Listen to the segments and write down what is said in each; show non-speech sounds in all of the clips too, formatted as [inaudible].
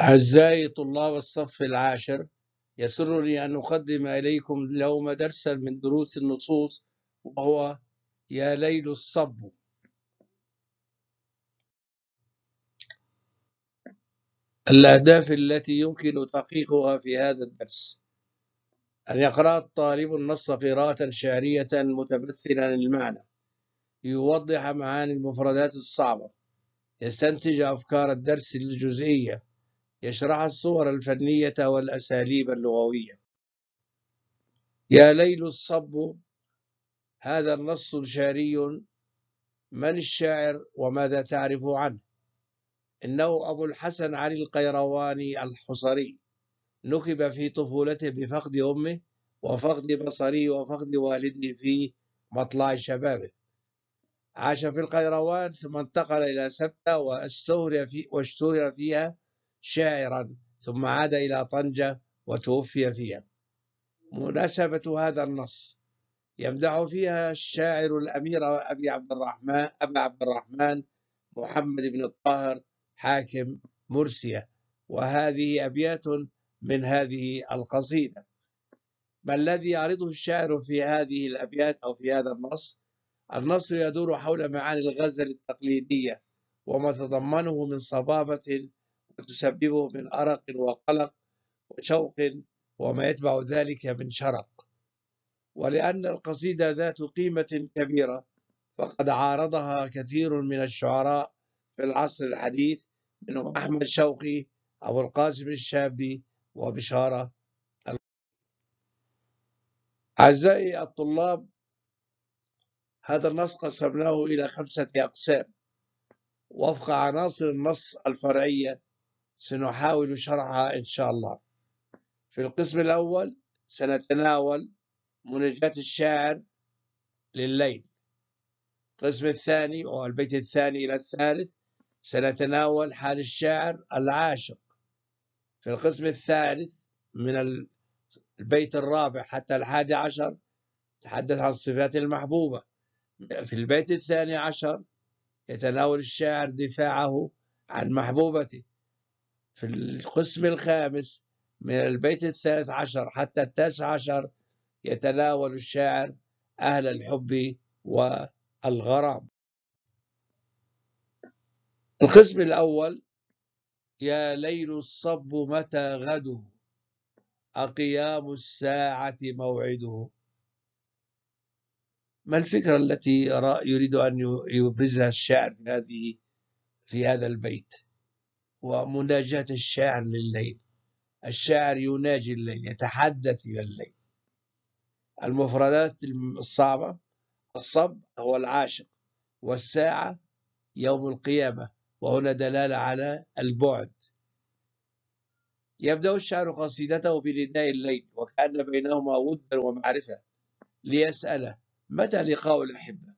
أعزائي طلاب الصف العاشر يسرني أن أقدم إليكم اليوم درسا من دروس النصوص وهو يا ليل الصب الأهداف التي يمكن تحقيقها في هذا الدرس أن يقرأ الطالب النص قراءة شعرية متمثلا المعنى يوضح معاني المفردات الصعبة يستنتج أفكار الدرس الجزئية يشرح الصور الفنية والأساليب اللغوية يا ليل الصب هذا النص شعري من الشاعر وماذا تعرف عنه إنه أبو الحسن علي القيرواني الحصري نكب في طفولته بفقد أمه وفقد بصري وفقد والدي في مطلع شبابه عاش في القيروان ثم انتقل إلى سبتة في واشتهر فيها شاعرا ثم عاد إلى طنجة وتوفي فيها مناسبة هذا النص يمدح فيها الشاعر الأمير أبي عبد الرحمن أبا عبد الرحمن محمد بن الطاهر حاكم مرسية وهذه أبيات من هذه القصيدة ما الذي يعرضه الشاعر في هذه الأبيات أو في هذا النص؟ النص يدور حول معاني الغزل التقليدية وما تضمنه من صبابة تسببه من أرق وقلق وشوق وما يتبع ذلك من شرق ولأن القصيدة ذات قيمة كبيرة فقد عارضها كثير من الشعراء في العصر الحديث منهم أحمد شوقي أبو القاسم الشابي وبشارة أعزائي الطلاب هذا النص قسمناه إلى خمسة أقسام وفق عناصر النص الفرعية سنحاول شرحها إن شاء الله في القسم الأول سنتناول مناجاة الشاعر لليل القسم الثاني أو البيت الثاني إلى الثالث سنتناول حال الشاعر العاشق في القسم الثالث من البيت الرابع حتى الحادي عشر تحدث عن الصفات المحبوبة في البيت الثاني عشر يتناول الشاعر دفاعه عن محبوبته في القسم الخامس من البيت الثالث عشر حتى التاسع عشر يتناول الشاعر أهل الحب والغرام القسم الأول يا ليل الصب متى غده أقيام الساعة موعده ما الفكرة التي يريد أن يبرزها الشاعر في هذه في هذا البيت ومناجاة الشاعر لليل الشاعر يناجي الليل يتحدث إلى الليل المفردات الصعبة الصب هو العاشق والساعة يوم القيامة وهنا دلالة على البعد يبدأ الشاعر قصيدته بنداء الليل وكأن بينهما ودا ومعرفة ليسأله متى لقاء الأحبة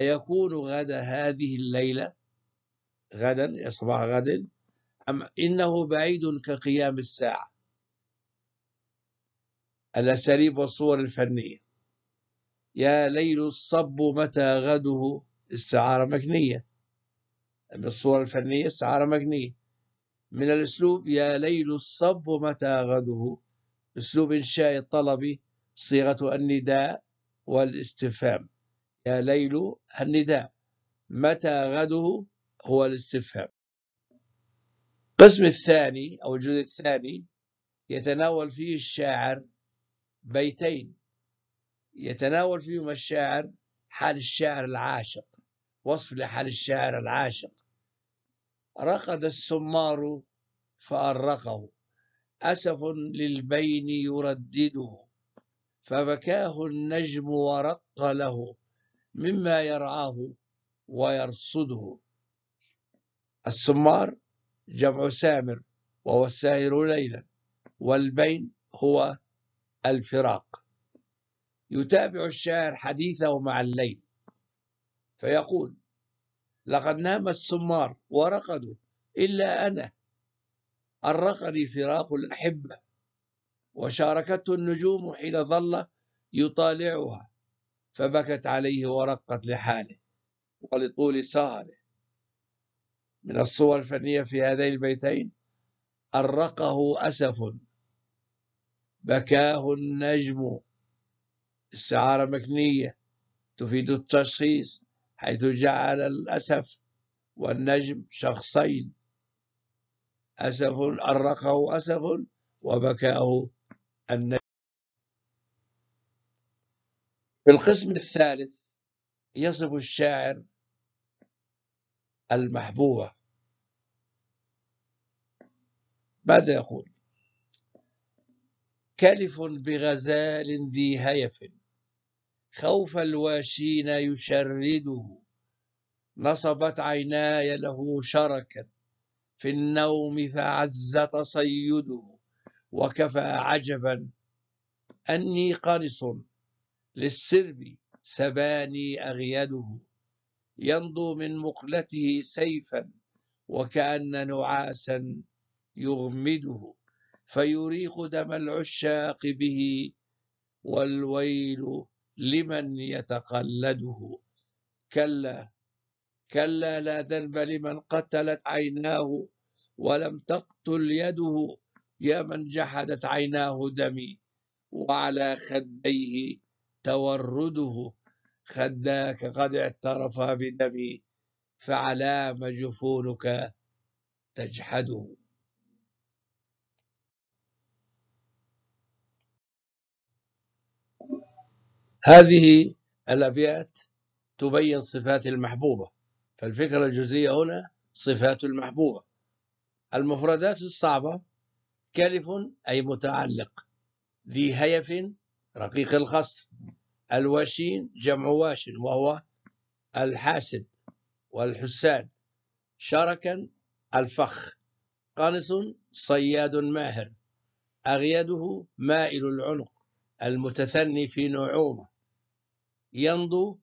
يكون غدا هذه الليلة غدا صباح غد أم إنه بعيد كقيام الساعة الأساليب والصور الفنية يا ليل الصب متى غده استعارة مكنية من الصور الفنية استعارة مكنية من الأسلوب يا ليل الصب متى غده أسلوب إنشاء الطلب صيغة النداء والاستفهام يا ليل النداء متى غده هو الاستفهام القسم الثاني أو الجزء الثاني يتناول فيه الشاعر بيتين يتناول فيهما الشاعر حال الشاعر العاشق وصف لحال الشاعر العاشق رقد السمار فأرقه أسف للبين يردده فبكاه النجم ورق له مما يرعاه ويرصده السمار جمع سامر وهو السائر ليلا والبين هو الفراق يتابع الشاعر حديثه مع الليل فيقول لقد نام السمار ورقدوا إلا أنا أرقني فراق الأحبة وشاركته النجوم حين ظل يطالعها فبكت عليه ورقت لحاله ولطول سهره من الصور الفنية في هذين البيتين أرقه أسف بكاه النجم استعارة مكنية تفيد التشخيص حيث جعل الأسف والنجم شخصين أسف أرقه أسف وبكاه النجم في القسم الثالث يصف الشاعر المحبوبة ماذا يقول كلف بغزال ذي هيف خوف الواشين يشرده نصبت عيناي له شركا في النوم فعز تصيده وكفى عجبا أني قرص للسرب سباني أغيده ينضو من مقلته سيفا وكأن نعاسا يغمده فيريق دم العشاق به والويل لمن يتقلده كلا كلا لا ذنب لمن قتلت عيناه ولم تقتل يده يا من جحدت عيناه دمي وعلى خديه تورده خداك قد اعترف بدمي فعلام جفونك تجحده هذه الأبيات تبين صفات المحبوبة فالفكرة الجزئية هنا صفات المحبوبة المفردات الصعبة كلف أي متعلق ذي هيف رقيق الخصر الواشين جمع واشن وهو الحاسد والحساد شركا الفخ قنص صياد ماهر أغيده مائل العنق المتثني في نعومة ينضو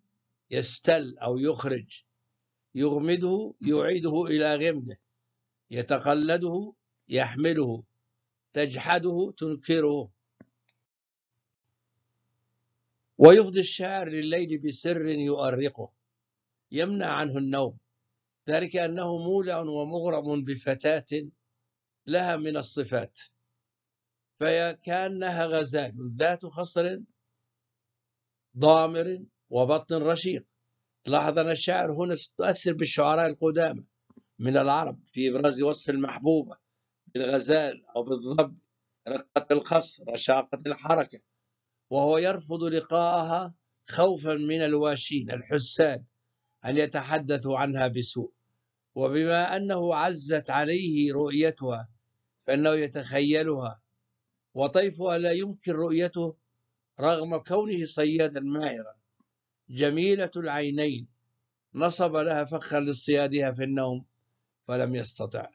يستل أو يخرج يغمده يعيده إلى غمده يتقلده يحمله تجحده تنكره ويفضي الشاعر لليل بسر يؤرقه يمنع عنه النوم ذلك أنه مولع ومغرم بفتاة لها من الصفات كانها غزال ذات خصر ضامر وبطن رشيق لاحظ أن الشاعر هنا تؤثر بالشعراء القدامى من العرب في إبراز وصف المحبوبة بالغزال أو بالضب رقة القصر رشاقة الحركة وهو يرفض لقاءها خوفا من الواشين الحساد أن يتحدثوا عنها بسوء وبما أنه عزت عليه رؤيتها فإنه يتخيلها وطيفها لا يمكن رؤيته رغم كونه صيادا ماهرا جميلة العينين نصب لها فخا لاصطيادها في النوم فلم يستطع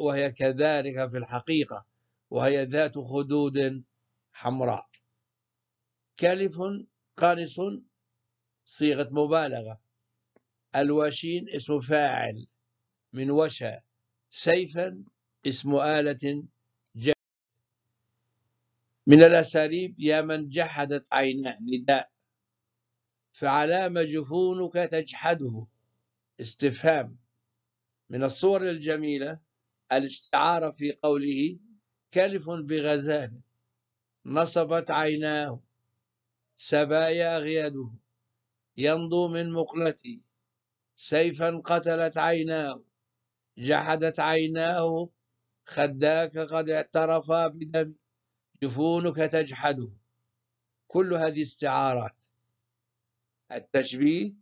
وهي كذلك في الحقيقة وهي ذات خدود حمراء كالف قانص صيغة مبالغة الواشين اسم فاعل من وشى سيفا اسم آلة جحد من الأساليب يا من جحدت عينه نداء فعلام جفونك تجحده استفهام من الصور الجميلة الاستعارة في قوله كلف بغزال نصبت عيناه سبايا أغياده ينضو من مقلتي سيفا قتلت عيناه جحدت عيناه خداك قد اعترفا بدم جفونك تجحده كل هذه استعارات التشبيه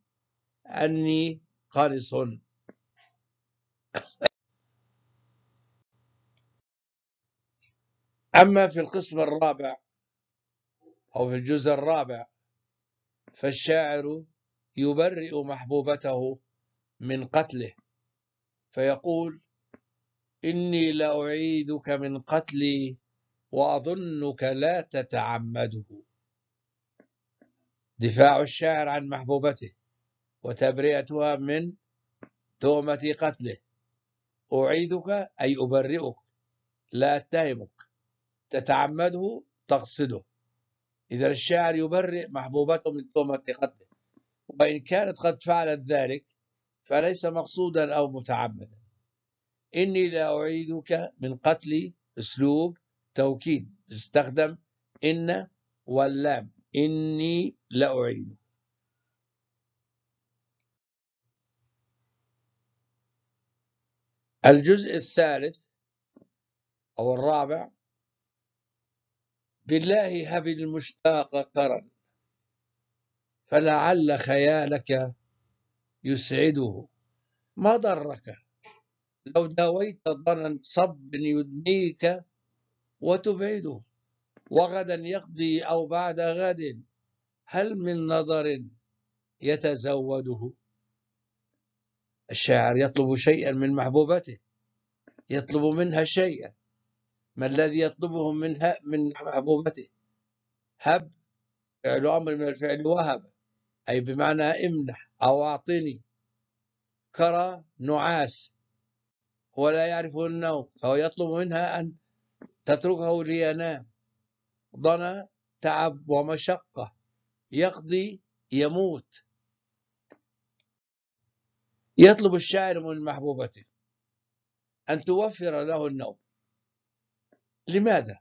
أني قرص أما في القسم الرابع أو في الجزء الرابع فالشاعر يبرئ محبوبته من قتله فيقول إني لأعيدك من قتلي وأظنك لا تتعمده دفاع الشاعر عن محبوبته وتبرئتها من تهمة قتله أعيدك أي أبرئك لا أتهمك تتعمده تقصده إذا الشاعر يبرئ محبوبته من تهمة قتله وإن كانت قد فعلت ذلك فليس مقصودا أو متعمدا إني لا أعيدك من قتلي أسلوب توكيد استخدم إن واللام إني لا أعيدك الجزء الثالث أو الرابع بالله هب المشتاق قرن فلعل خيالك يسعده ما ضرك لو داويت ضرا صب يدنيك وتبعده وغدا يقضي أو بعد غد هل من نظر يتزوده الشاعر يطلب شيئا من محبوبته يطلب منها شيئا ما الذي يطلبه منها من محبوبته هب فعل أمر من الفعل وهب أي بمعنى امنح أو أعطني كرى نعاس ولا يعرف النوم فهو يطلب منها أن تتركه لينام ضنى تعب ومشقة يقضي يموت يطلب الشاعر من محبوبته أن توفر له النوم لماذا؟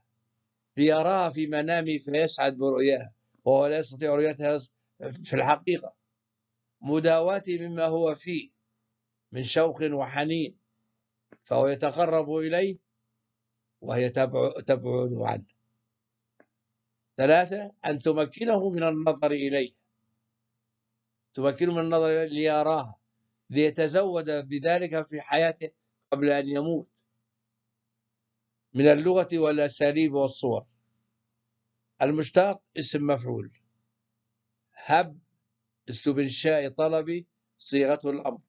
ليراها في منامه فيسعد برؤياها وهو لا يستطيع رؤيتها في الحقيقة مداواتي مما هو فيه من شوق وحنين فهو يتقرب إليه وهي تبعد عنه ثلاثة أن تمكنه من النظر إليه تمكنه من النظر ليراها ليتزود بذلك في حياته قبل أن يموت من اللغة والأساليب والصور المشتاق اسم مفعول هب اسلوب انشاء طلبي صيغة الامر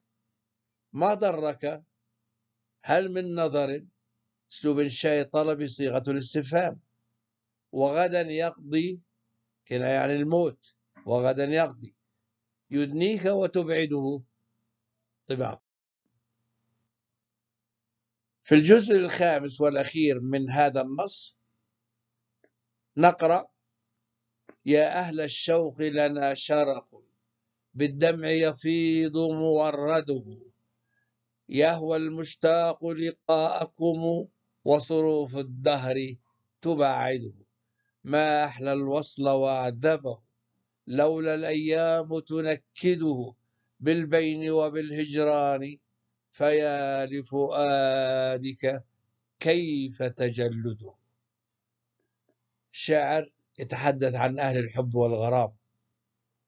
ما ضرك هل من نظر اسلوب انشاء طلبي صيغه الاستفهام وغدا يقضي كناية عن الموت وغدا يقضي يدنيك وتبعده طباق في الجزء الخامس والأخير من هذا النص نقرأ يا أهل الشوق لنا شرق بالدمع يفيض مورده يهوى المشتاق لقاءكم وصروف الدهر تباعده ما أحلى الوصل وأعذبه لولا الأيام تنكده بالبين وبالهجران فيا لفؤادك كيف تجلده شاعر يتحدث عن أهل الحب والغرام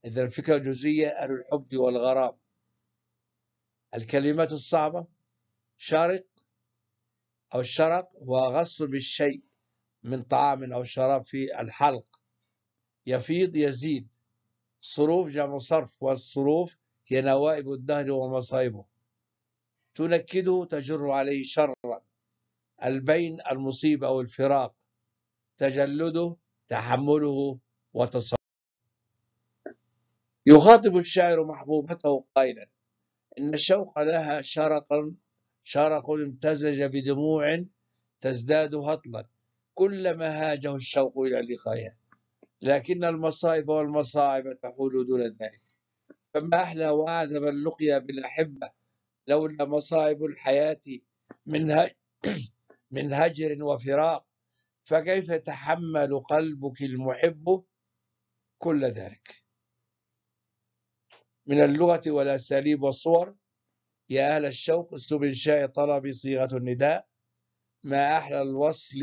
إذا الفكرة الجزئية أهل الحب والغرام الكلمات الصعبة شارق أو الشرق وغص بالشيء من طعام أو شراب في الحلق يفيض يزيد صروف جمع صرف والصروف هي نوائب الدهر ومصايبه تنكده تجر عليه شرا البين المصيبة أو الفراق تجلده تحمله وتصرفه يخاطب الشاعر محبوبته قائلا إن الشوق لها شرقا شرق امتزج بدموع تزداد هطلا كلما هاجه الشوق إلى لقائها لكن المصائب والمصاعب تحول دون ذلك فما أحلى وأعذب اللقيا بالأحبة لولا مصائب الحياة من [clears throat] من هجر وفراق فكيف يتحمل قلبك المحب كل ذلك من اللغة والأساليب والصور يا أهل الشوق اسلوب إنشاء طلب صيغة النداء ما أحلى الوصل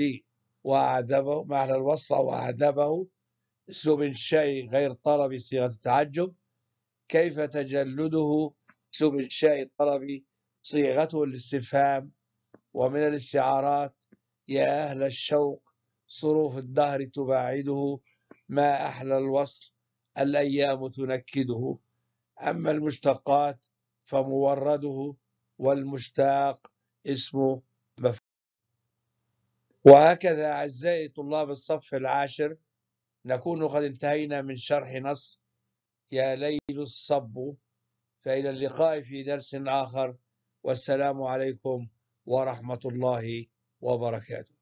وأعذبه ما أحلى الوصل وأعذبه اسلوب إنشاء غير طلب صيغة التعجب كيف تجلده أسلوب انشاء الطلبي صيغته الاستفهام ومن الاستعارات يا أهل الشوق صروف الدهر تباعده ما أحلى الوصل الأيام تنكده أما المشتقات فمورده والمشتاق اسمه مفعول وهكذا أعزائي طلاب الصف العاشر نكون قد انتهينا من شرح نص يا ليل الصب فإلى اللقاء في درس آخر والسلام عليكم ورحمة الله وبركاته